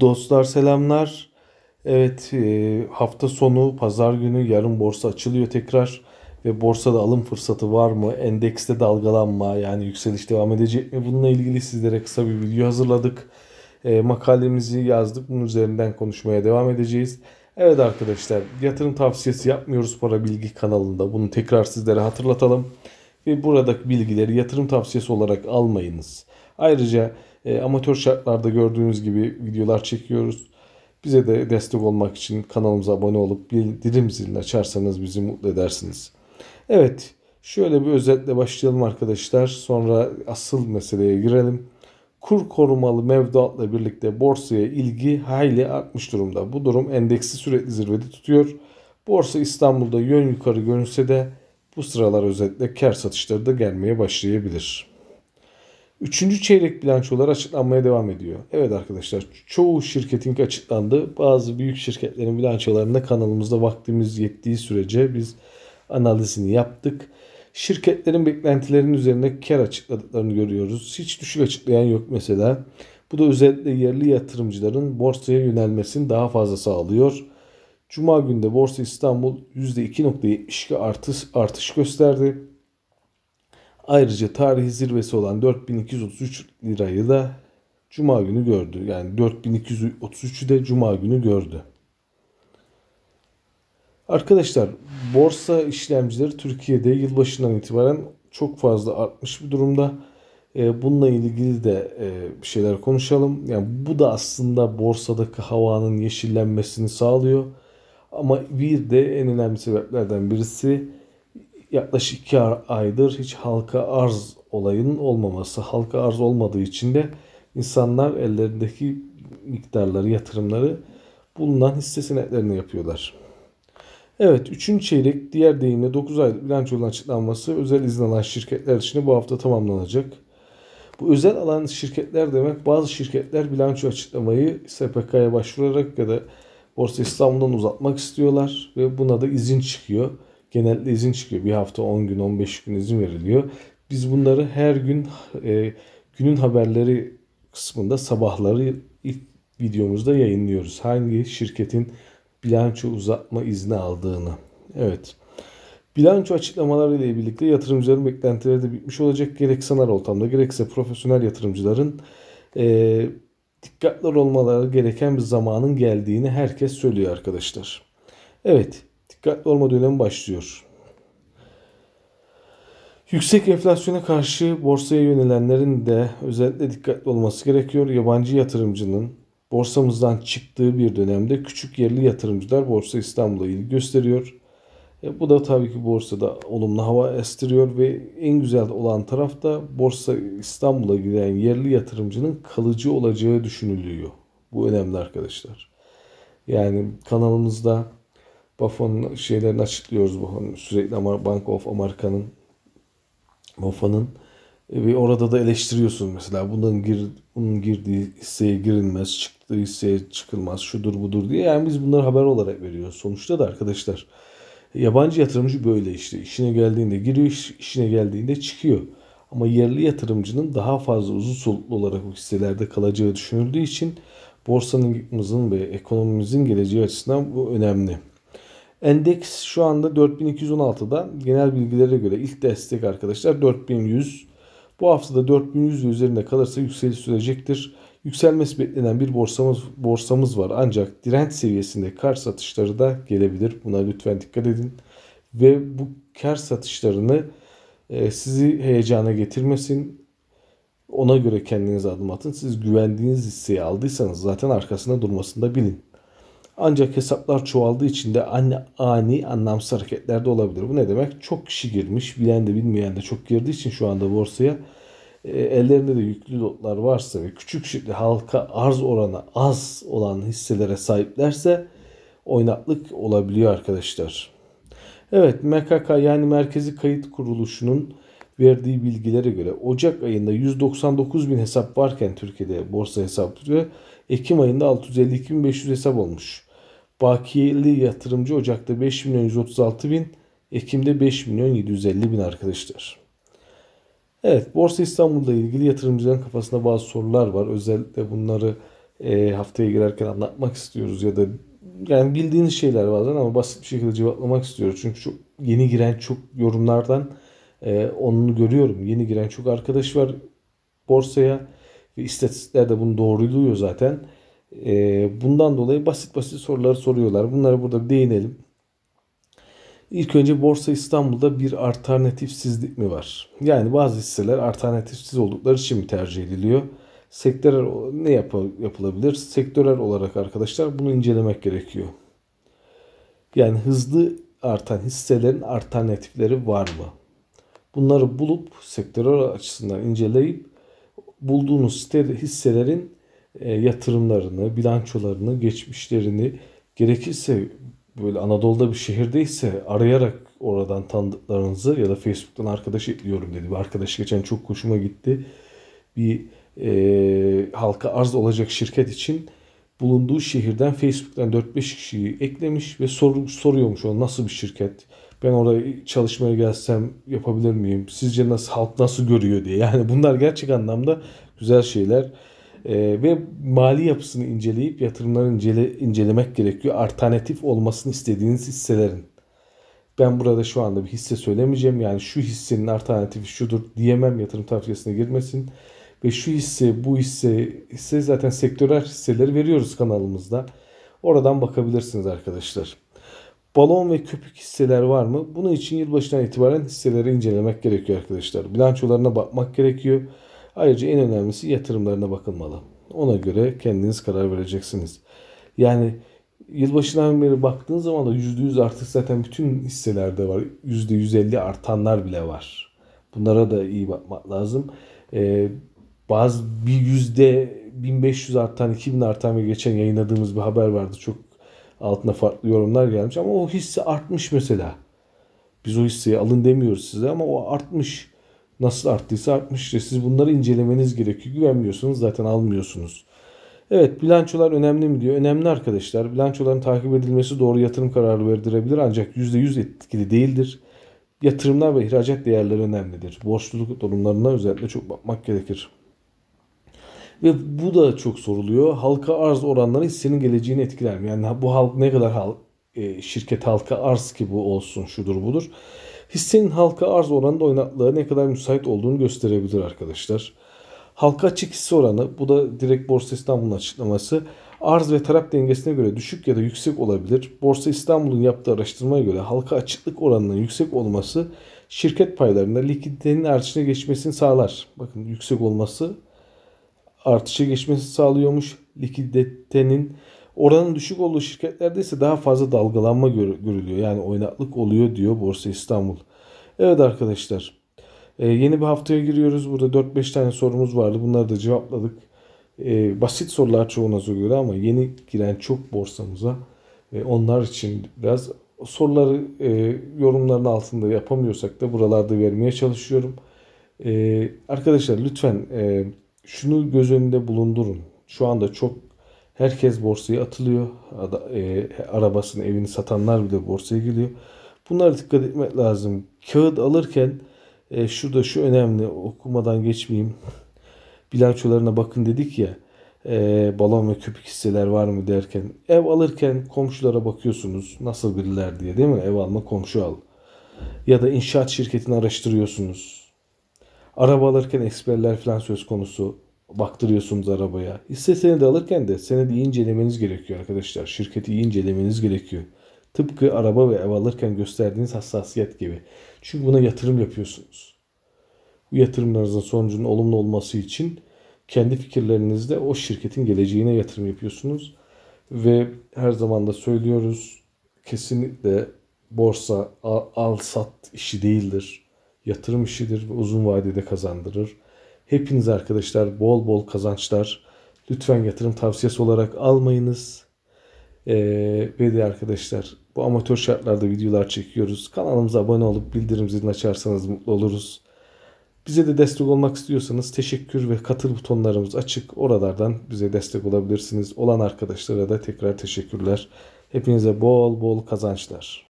Dostlar selamlar. Evet e, hafta sonu pazar günü yarın borsa açılıyor tekrar. Ve borsada alım fırsatı var mı? Endekste dalgalanma yani yükseliş devam edecek mi? Bununla ilgili sizlere kısa bir video hazırladık. E, makalemizi yazdık. Bunun üzerinden konuşmaya devam edeceğiz. Evet arkadaşlar yatırım tavsiyesi yapmıyoruz para bilgi kanalında. Bunu tekrar sizlere hatırlatalım. Ve buradaki bilgileri yatırım tavsiyesi olarak almayınız. Ayrıca e, amatör şartlarda gördüğünüz gibi videolar çekiyoruz. Bize de destek olmak için kanalımıza abone olup bildirim zilini açarsanız bizi mutlu edersiniz. Evet şöyle bir özetle başlayalım arkadaşlar. Sonra asıl meseleye girelim. Kur korumalı mevduatla birlikte borsaya ilgi hayli artmış durumda. Bu durum endeksi sürekli zirvede tutuyor. Borsa İstanbul'da yön yukarı görünse de bu sıralar özetle kar satışları da gelmeye başlayabilir. Üçüncü çeyrek bilançolar açıklanmaya devam ediyor. Evet arkadaşlar çoğu şirketin açıklandı. Bazı büyük şirketlerin bilançolarında kanalımızda vaktimiz yettiği sürece biz analizini yaptık. Şirketlerin beklentilerinin üzerine kar açıkladıklarını görüyoruz. Hiç düşük açıklayan yok mesela. Bu da özellikle yerli yatırımcıların borsaya yönelmesini daha fazla sağlıyor. Cuma günde Borsa İstanbul %2.72 artış, artış gösterdi. Ayrıca tarihi zirvesi olan 4233 lirayı da Cuma günü gördü. Yani 4233'ü de Cuma günü gördü. Arkadaşlar borsa işlemcileri Türkiye'de yılbaşından itibaren çok fazla artmış bir durumda. E, bununla ilgili de e, bir şeyler konuşalım. Yani bu da aslında borsadaki havanın yeşillenmesini sağlıyor. Ama bir de en önemli sebeplerden birisi yaklaşık iki aydır hiç halka arz olayının olmaması. Halka arz olmadığı için de insanlar ellerindeki miktarları, yatırımları bulunan hisse senetlerini yapıyorlar. Evet 3. çeyrek diğer deyimle 9 aylık bilançonun açıklanması özel izin alan şirketler için bu hafta tamamlanacak. Bu özel alan şirketler demek bazı şirketler bilanço açıklamayı SPK'ya başvurarak ya da Borsa İstanbul'dan uzatmak istiyorlar ve buna da izin çıkıyor. Genelde izin çıkıyor. Bir hafta 10 gün 15 gün izin veriliyor. Biz bunları her gün e, günün haberleri kısmında sabahları ilk videomuzda yayınlıyoruz. Hangi şirketin bilanço uzatma izni aldığını. Evet. Bilanço açıklamaları ile birlikte yatırımcıların beklentileri de bitmiş olacak. Gerek sanal ortamda gerekse profesyonel yatırımcıların e, dikkatler olmaları gereken bir zamanın geldiğini herkes söylüyor arkadaşlar. Evet dikkatli olma dönemi başlıyor. Yüksek enflasyona karşı borsaya yönelenlerin de özellikle dikkatli olması gerekiyor. Yabancı yatırımcının borsamızdan çıktığı bir dönemde küçük yerli yatırımcılar Borsa İstanbul'a ilgi gösteriyor. E, bu da tabii ki borsada olumlu hava estiriyor ve en güzel olan taraf da Borsa İstanbul'a giden yerli yatırımcının kalıcı olacağı düşünülüyor. Bu önemli arkadaşlar. Yani kanalımızda Buffon'un şeylerini açıklıyoruz Buffon'un sürekli ama Bank of America'nın Buffon'un ve orada da eleştiriyorsun mesela bunun gir bunun girdiği hisseye girilmez, çıktığı hisseye çıkılmaz, şudur budur diye. Yani biz bunları haber olarak veriyoruz. Sonuçta da arkadaşlar yabancı yatırımcı böyle işte işine geldiğinde giriyor, iş, işine geldiğinde çıkıyor. Ama yerli yatırımcının daha fazla uzun soluklu olarak bu hisselerde kalacağı düşünüldüğü için borsamızın ve ekonomimizin geleceği açısından bu önemli. Endeks şu anda 4216'da. Genel bilgilere göre ilk destek arkadaşlar 4100. Bu haftada 4100 ve üzerinde kalırsa yükseliş sürecektir. Yükselmesi beklenen bir borsamız, borsamız var ancak direnç seviyesinde kar satışları da gelebilir. Buna lütfen dikkat edin. Ve bu kar satışlarını e, sizi heyecana getirmesin. Ona göre kendinize adım atın. Siz güvendiğiniz hisseyi aldıysanız zaten arkasında durmasını da bilin. Ancak hesaplar çoğaldığı için de ani, ani anlamsız hareketler de olabilir. Bu ne demek? Çok kişi girmiş. Bilen de bilmeyen de çok girdiği için şu anda borsaya e, ellerinde de yüklü lotlar varsa ve küçük şirkli halka arz oranı az olan hisselere sahiplerse oynaklık olabiliyor arkadaşlar. Evet MKK yani Merkezi Kayıt Kuruluşu'nun verdiği bilgilere göre Ocak ayında 199 bin hesap varken Türkiye'de borsa hesapları Ekim ayında 652.500 hesap olmuş. Bakiyeli yatırımcı Ocak'ta 5 milyon 136 bin, Ekim'de 5 milyon 750 bin arkadaşlar. Evet Borsa İstanbul'da ilgili yatırımcıların kafasında bazı sorular var. Özellikle bunları e, haftaya girerken anlatmak istiyoruz ya da yani bildiğiniz şeyler bazen ama basit bir şekilde cevaplamak istiyoruz. Çünkü çok yeni giren çok yorumlardan e, onu görüyorum. Yeni giren çok arkadaş var borsaya ve istatistikler de bunu doğruluyor zaten. Ee, bundan dolayı basit basit soruları soruyorlar. Bunlara burada değinelim. İlk önce Borsa İstanbul'da bir alternatifsizlik mi var? Yani bazı hisseler alternatifsiz oldukları için mi tercih ediliyor? Sektörel ne yap yapılabilir? Sektörel olarak arkadaşlar bunu incelemek gerekiyor. Yani hızlı artan hisselerin alternatifleri var mı? Bunları bulup sektörel açısından inceleyip bulduğunuz hisselerin e, yatırımlarını, bilançolarını, geçmişlerini gerekirse böyle Anadolu'da bir şehirdeyse arayarak oradan tanıdıklarınızı ya da Facebook'tan arkadaş ekliyorum dedi. Bir arkadaş geçen çok hoşuma gitti. Bir e, halka arz olacak şirket için bulunduğu şehirden Facebook'tan 4-5 kişiyi eklemiş ve soru, soruyormuş ona nasıl bir şirket? Ben oraya çalışmaya gelsem yapabilir miyim? Sizce nasıl halk nasıl görüyor diye. Yani bunlar gerçek anlamda güzel şeyler e, ve mali yapısını inceleyip yatırımları incele, incelemek gerekiyor. Alternatif olmasını istediğiniz hisselerin. Ben burada şu anda bir hisse söylemeyeceğim. Yani şu hissenin alternatifi şudur diyemem yatırım tavsiyesine girmesin. Ve şu hisse, bu hisse, hisse zaten sektörel hisseleri veriyoruz kanalımızda. Oradan bakabilirsiniz arkadaşlar. Balon ve köpük hisseler var mı? Bunun için yılbaşından itibaren hisseleri incelemek gerekiyor arkadaşlar. Bilançolarına bakmak gerekiyor. Ayrıca en önemlisi yatırımlarına bakılmalı. Ona göre kendiniz karar vereceksiniz. Yani yılbaşından beri baktığınız zaman da %100 artık zaten bütün hisselerde var. %150 artanlar bile var. Bunlara da iyi bakmak lazım. Ee, bazı bir yüzde 1500 artan, 2000 artan ve geçen yayınladığımız bir haber vardı. Çok altına farklı yorumlar gelmiş ama o hisse artmış mesela. Biz o hisseyi alın demiyoruz size ama o artmış nasıl arttıysa artmış. Siz bunları incelemeniz gerekiyor. Güvenmiyorsunuz zaten almıyorsunuz. Evet bilançolar önemli mi diyor. Önemli arkadaşlar. Bilançoların takip edilmesi doğru yatırım kararı verdirebilir ancak %100 etkili değildir. Yatırımlar ve ihracat değerleri önemlidir. Borçluluk durumlarına özellikle çok bakmak gerekir. Ve bu da çok soruluyor. Halka arz oranları hissenin geleceğini etkiler mi? Yani bu halk ne kadar halk, e, şirket halka arz ki bu olsun şudur budur. Hissenin halka arz oranında oynaklığa ne kadar müsait olduğunu gösterebilir arkadaşlar. Halka açık hisse oranı bu da direkt Borsa İstanbul'un açıklaması arz ve talep dengesine göre düşük ya da yüksek olabilir. Borsa İstanbul'un yaptığı araştırmaya göre halka açıklık oranının yüksek olması şirket paylarında likiditenin artışına geçmesini sağlar. Bakın yüksek olması artışa geçmesini sağlıyormuş. Likiditenin Oranın düşük olduğu şirketlerde ise daha fazla dalgalanma görülüyor. Yani oynaklık oluyor diyor Borsa İstanbul. Evet arkadaşlar ee, yeni bir haftaya giriyoruz. Burada 4-5 tane sorumuz vardı. Bunları da cevapladık. Ee, basit sorular çoğunuza göre ama yeni giren çok borsamıza e, onlar için biraz soruları e, yorumların altında yapamıyorsak da buralarda vermeye çalışıyorum. E, arkadaşlar lütfen e, şunu göz önünde bulundurun. Şu anda çok Herkes borsaya atılıyor. E, arabasını, evini satanlar bile borsaya geliyor. Bunlara dikkat etmek lazım. Kağıt alırken e, şurada şu önemli okumadan geçmeyeyim. Bilançolarına bakın dedik ya. E, balon ve köpük hisseler var mı derken. Ev alırken komşulara bakıyorsunuz. Nasıl biriler diye değil mi? Ev alma komşu al. Ya da inşaat şirketini araştırıyorsunuz. Araba alırken eksperler falan söz konusu baktırıyorsunuz arabaya. Hisse senedi alırken de senedi iyi incelemeniz gerekiyor arkadaşlar. Şirketi iyi incelemeniz gerekiyor. Tıpkı araba ve ev alırken gösterdiğiniz hassasiyet gibi. Çünkü buna yatırım yapıyorsunuz. Bu yatırımlarınızın sonucunun olumlu olması için kendi fikirlerinizle o şirketin geleceğine yatırım yapıyorsunuz. Ve her zaman da söylüyoruz kesinlikle borsa al sat işi değildir. Yatırım işidir ve uzun vadede kazandırır Hepiniz arkadaşlar bol bol kazançlar. Lütfen yatırım tavsiyesi olarak almayınız. Ee, ve de arkadaşlar bu amatör şartlarda videolar çekiyoruz. Kanalımıza abone olup bildirim zilini açarsanız mutlu oluruz. Bize de destek olmak istiyorsanız teşekkür ve katıl butonlarımız açık. Oralardan bize destek olabilirsiniz. Olan arkadaşlara da tekrar teşekkürler. Hepinize bol bol kazançlar.